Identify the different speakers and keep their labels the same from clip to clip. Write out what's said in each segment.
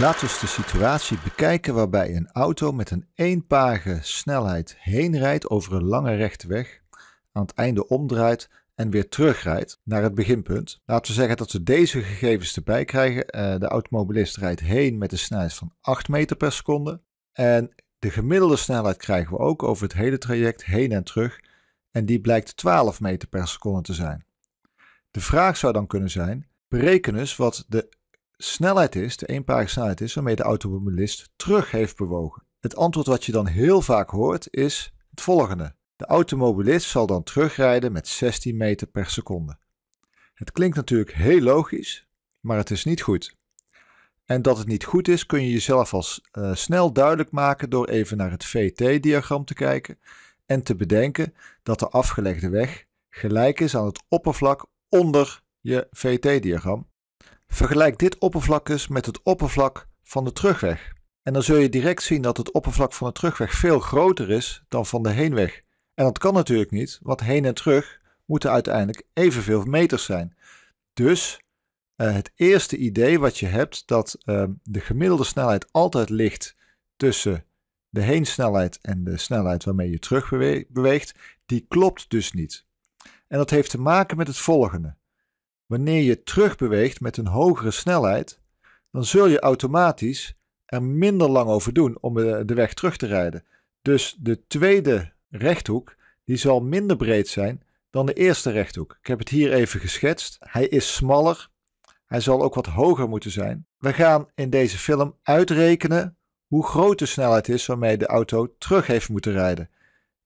Speaker 1: Laten we de situatie bekijken waarbij een auto met een eenparige snelheid heen rijdt over een lange rechte weg, aan het einde omdraait en weer terugrijdt naar het beginpunt. Laten we zeggen dat we deze gegevens erbij krijgen. Eh, de automobilist rijdt heen met een snelheid van 8 meter per seconde. En de gemiddelde snelheid krijgen we ook over het hele traject heen en terug. En die blijkt 12 meter per seconde te zijn. De vraag zou dan kunnen zijn: bereken eens wat de snelheid is, de eenparige snelheid is waarmee de automobilist terug heeft bewogen. Het antwoord wat je dan heel vaak hoort is het volgende. De automobilist zal dan terugrijden met 16 meter per seconde. Het klinkt natuurlijk heel logisch, maar het is niet goed. En dat het niet goed is, kun je jezelf als eh, snel duidelijk maken door even naar het VT-diagram te kijken en te bedenken dat de afgelegde weg gelijk is aan het oppervlak onder je VT-diagram Vergelijk dit oppervlak eens met het oppervlak van de terugweg. En dan zul je direct zien dat het oppervlak van de terugweg veel groter is dan van de heenweg. En dat kan natuurlijk niet, want heen en terug moeten uiteindelijk evenveel meters zijn. Dus eh, het eerste idee wat je hebt, dat eh, de gemiddelde snelheid altijd ligt tussen de heensnelheid en de snelheid waarmee je terug beweegt, die klopt dus niet. En dat heeft te maken met het volgende. Wanneer je terugbeweegt met een hogere snelheid, dan zul je automatisch er minder lang over doen om de weg terug te rijden. Dus de tweede rechthoek, die zal minder breed zijn dan de eerste rechthoek. Ik heb het hier even geschetst. Hij is smaller. Hij zal ook wat hoger moeten zijn. We gaan in deze film uitrekenen hoe groot de snelheid is waarmee de auto terug heeft moeten rijden.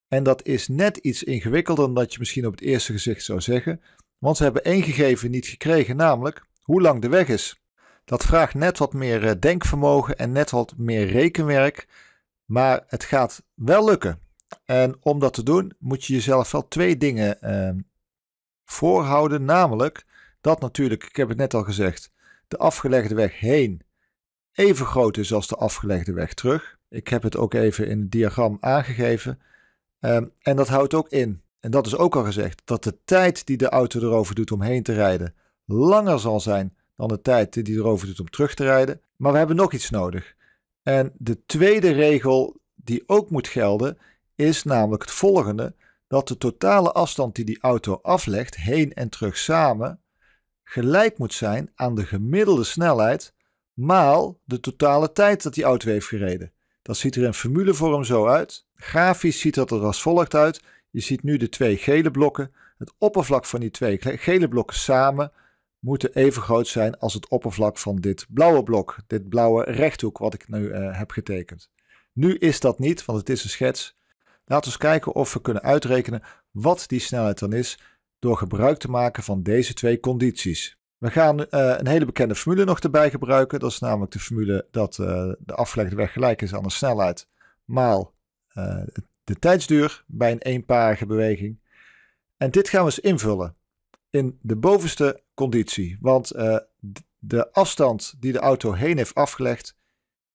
Speaker 1: En dat is net iets ingewikkelder dan dat je misschien op het eerste gezicht zou zeggen. Want ze hebben één gegeven niet gekregen, namelijk hoe lang de weg is. Dat vraagt net wat meer eh, denkvermogen en net wat meer rekenwerk, maar het gaat wel lukken. En om dat te doen moet je jezelf wel twee dingen ehm, voorhouden, namelijk dat natuurlijk, ik heb het net al gezegd, de afgelegde weg heen even groot is als de afgelegde weg terug. Ik heb het ook even in het diagram aangegeven. Ehm, en dat houdt ook in en dat is ook al gezegd, dat de tijd die de auto erover doet om heen te rijden langer zal zijn dan de tijd die die erover doet om terug te rijden. Maar we hebben nog iets nodig. En de tweede regel die ook moet gelden is namelijk het volgende: dat de totale afstand die die auto aflegt, heen en terug samen, gelijk moet zijn aan de gemiddelde snelheid maal de totale tijd dat die auto heeft gereden. Dat ziet er in formulevorm zo uit. Grafisch ziet dat er als volgt uit. Je ziet nu de twee gele blokken. Het oppervlak van die twee gele blokken samen moeten even groot zijn als het oppervlak van dit blauwe blok, dit blauwe rechthoek wat ik nu eh, heb getekend. Nu is dat niet, want het is een schets. Laten we eens kijken of we kunnen uitrekenen wat die snelheid dan is door gebruik te maken van deze twee condities. We gaan eh, een hele bekende formule nog erbij gebruiken. Dat is namelijk de formule dat eh, de afgelegde weg gelijk is aan de snelheid maal het de tijdsduur bij een eenparige beweging. En dit gaan we eens invullen in de bovenste conditie. Want eh, de afstand die de auto heen heeft afgelegd,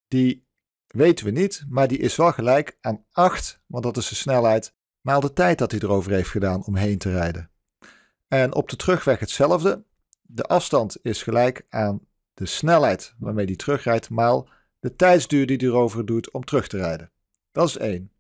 Speaker 1: die weten we niet, maar die is wel gelijk aan 8, want dat is de snelheid, maal de tijd dat hij erover heeft gedaan om heen te rijden. En op de terugweg hetzelfde. De afstand is gelijk aan de snelheid waarmee hij terugrijdt, maal de tijdsduur die hij erover doet om terug te rijden. Dat is 1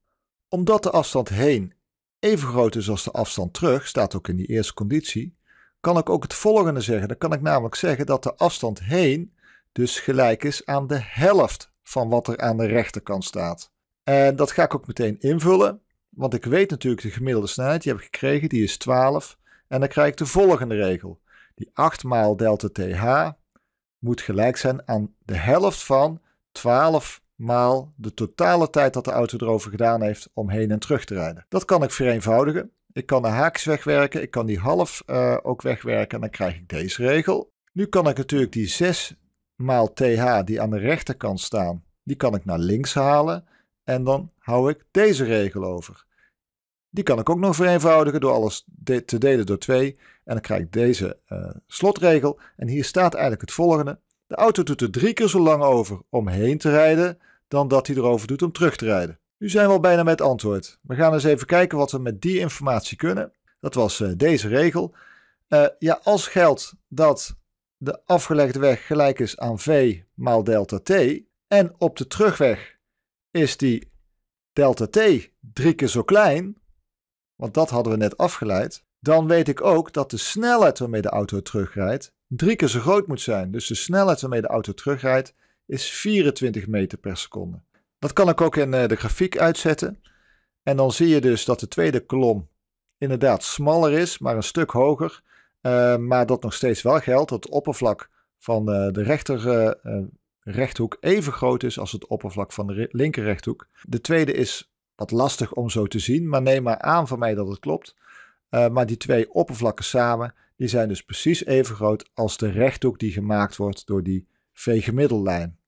Speaker 1: omdat de afstand heen even groot is als de afstand terug, staat ook in die eerste conditie, kan ik ook het volgende zeggen. Dan kan ik namelijk zeggen dat de afstand heen dus gelijk is aan de helft van wat er aan de rechterkant staat. En dat ga ik ook meteen invullen, want ik weet natuurlijk de gemiddelde snelheid die heb ik gekregen, die is 12. En dan krijg ik de volgende regel. Die 8 maal delta th moet gelijk zijn aan de helft van 12 maal de totale tijd dat de auto erover gedaan heeft om heen en terug te rijden. Dat kan ik vereenvoudigen. Ik kan de haakjes wegwerken, ik kan die half eh, ook wegwerken en dan krijg ik deze regel. Nu kan ik natuurlijk die 6 maal th die aan de rechterkant staan, die kan ik naar links halen en dan hou ik deze regel over. Die kan ik ook nog vereenvoudigen door alles te delen door 2 en dan krijg ik deze eh, slotregel. En hier staat eigenlijk het volgende. De auto doet er drie keer zo lang over om heen te rijden dan dat hij erover doet om terug te rijden. Nu zijn we al bijna met antwoord. We gaan eens even kijken wat we met die informatie kunnen. Dat was eh, deze regel. Eh, ja, als geldt dat de afgelegde weg gelijk is aan v maal delta t en op de terugweg is die delta t drie keer zo klein, want dat hadden we net afgeleid, dan weet ik ook dat de snelheid waarmee de auto terugrijdt drie keer zo groot moet zijn. Dus de snelheid waarmee de auto terugrijdt is 24 meter per seconde. Dat kan ik ook in eh, de grafiek uitzetten. En dan zie je dus dat de tweede kolom inderdaad smaller is, maar een stuk hoger. Eh, maar dat nog steeds wel geldt dat het oppervlak van eh, de rechter rechthoek even groot is als het oppervlak van de linker rechthoek. De tweede is wat lastig om zo te zien, maar neem maar aan van mij dat het klopt. maar die twee oppervlakken samen, die zijn dus precies even groot als de rechthoek die gemaakt wordt door die V-gemiddellijn.